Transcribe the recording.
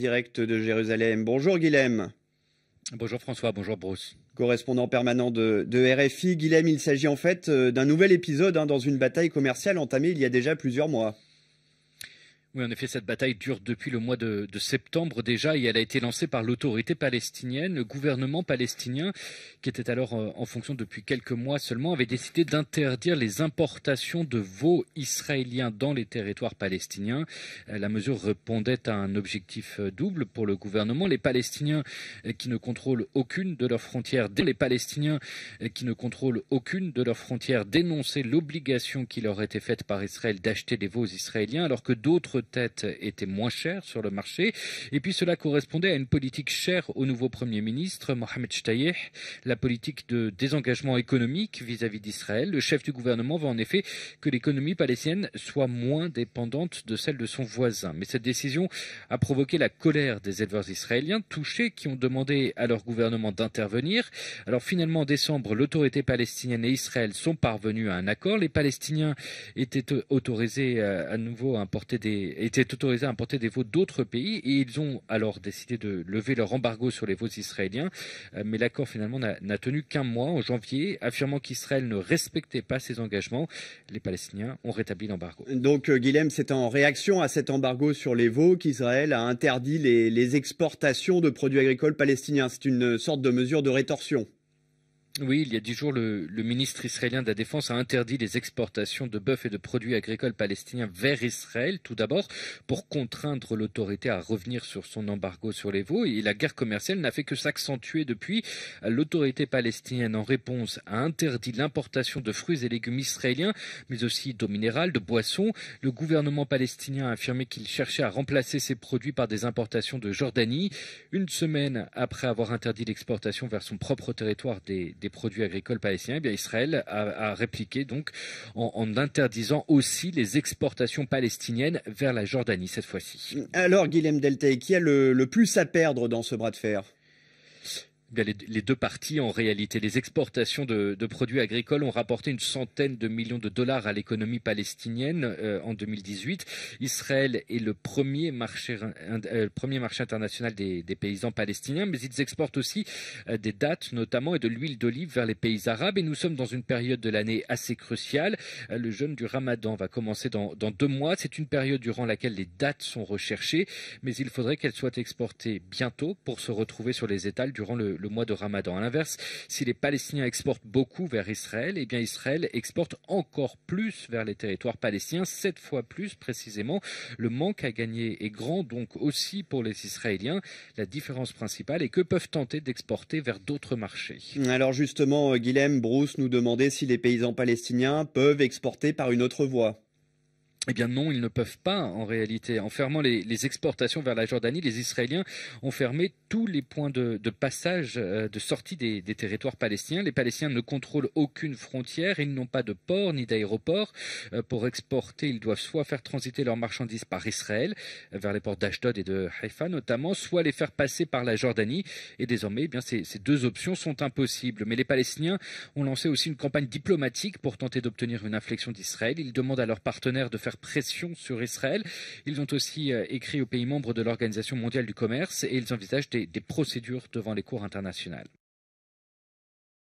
Direct de Jérusalem. Bonjour Guilhem. Bonjour François, bonjour Bruce. Correspondant permanent de, RFI, Guilhem, il s'agit en fait euh, d'un nouvel épisode hein, dans une bataille commerciale entamée il y a déjà plusieurs mois. Oui, en effet, cette bataille dure depuis le mois de, septembre déjà et elle a été lancée par l'autorité palestinienne. Le gouvernement palestinien, qui était alors euh, en fonction depuis quelques mois seulement, avait décidé d'interdire les importations de veaux israéliens dans les territoires palestiniens. Euh, la mesure répondait à un objectif euh, double pour le gouvernement. Les Palestiniens qui ne contrôlent aucune de leurs frontières, les Palestiniens qui ne contrôlent aucune de leurs frontières dénonçaient l'obligation qui leur était faite par Israël d'acheter des veaux israéliens alors que d'autres tête était moins cher sur le marché. Et puis cela correspondait à une politique chère au nouveau Premier ministre Mohamed Shtayeh, la politique de désengagement économique vis-à-vis d'Israël. Le chef du gouvernement veut en effet que l'économie palestinienne soit moins dépendante de celle de son voisin. Mais cette décision a provoqué la colère des éleveurs israéliens touchés qui ont demandé à leur gouvernement d'intervenir. Alors finalement, en décembre, l'autorité palestinienne et Israël sont parvenus à un accord. Les Palestiniens étaient autorisés à nouveau à importer des étaient autorisés à importer des veaux d'autres pays et ils ont alors décidé de lever leur embargo sur les veaux israéliens. Euh, mais l'accord finalement n'a tenu qu'un mois en janvier, affirmant qu'Israël ne respectait pas ses engagements. Les Palestiniens ont rétabli l'embargo. Donc euh, Guilhem, c'est en réaction à cet embargo sur les veaux qu'Israël a interdit les exportations de produits agricoles palestiniens. C'est une sorte de mesure de rétorsion. Oui, il y a dix jours, le, ministre israélien de la Défense a interdit les exportations de bœufs et de produits agricoles palestiniens vers Israël, tout d'abord, pour contraindre l'autorité à revenir sur son embargo sur les veaux. Et la guerre commerciale n'a fait que s'accentuer depuis. L'autorité palestinienne, en réponse, a interdit l'importation de fruits et légumes israéliens, mais aussi d'eau minérale, de boissons. Le gouvernement palestinien a affirmé qu'il cherchait à remplacer ces produits par des importations de Jordanie. Une semaine après avoir interdit l'exportation vers son propre territoire des produits agricoles palestiniens, eh Israël a, répliqué donc en, interdisant aussi les exportations palestiniennes vers la Jordanie cette fois-ci. Alors Guilhem Deltay, qui a le plus à perdre dans ce bras de fer les deux parties en réalité. Les exportations de, produits agricoles ont rapporté une centaine de millions de dollars à l'économie palestinienne euh, en 2018. Israël est le premier marché, euh, euh, premier marché international des, paysans palestiniens, mais ils exportent aussi des dates notamment et de l'huile d'olive vers les pays arabes. Et nous sommes dans une période de l'année assez cruciale. le jeûne du ramadan va commencer dans, deux mois. C'est une période durant laquelle les dates sont recherchées, mais il faudrait qu'elles soient exportées bientôt pour se retrouver sur les étals durant le le mois de Ramadan. À l'inverse, si les Palestiniens exportent beaucoup vers Israël, et eh bien Israël exporte encore plus vers les territoires palestiniens, sept fois plus précisément. Le manque à gagner est grand donc aussi pour les Israéliens. La différence principale est que peuvent tenter d'exporter vers d'autres marchés. Alors justement, euh, Guilhem Bruce nous demandait si les paysans palestiniens peuvent exporter par une autre voie. Eh bien non, ils ne peuvent pas en réalité. En fermant les, exportations vers la Jordanie, les Israéliens ont fermé tous les points de, passage, euh, de sortie des, territoires palestiniens. Les Palestiniens ne contrôlent aucune frontière, ils n'ont pas de port ni d'aéroport. Euh, pour exporter, ils doivent soit faire transiter leurs marchandises par Israël, euh, vers les ports d'Ashdod et de Haïfa notamment, soit les faire passer par la Jordanie. Et désormais, eh bien, ces, ces deux options sont impossibles. Mais les Palestiniens ont lancé aussi une campagne diplomatique pour tenter d'obtenir une inflexion d'Israël. Ils demandent à leurs partenaires de faire pression sur Israël. Ils ont aussi euh, écrit aux pays membres de l'Organisation mondiale du commerce et ils envisagent des, des procédures devant les cours internationales.